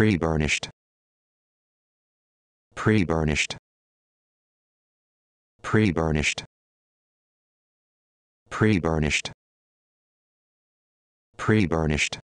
pre-burnished pre-burnished pre-burnished pre-burnished pre-burnished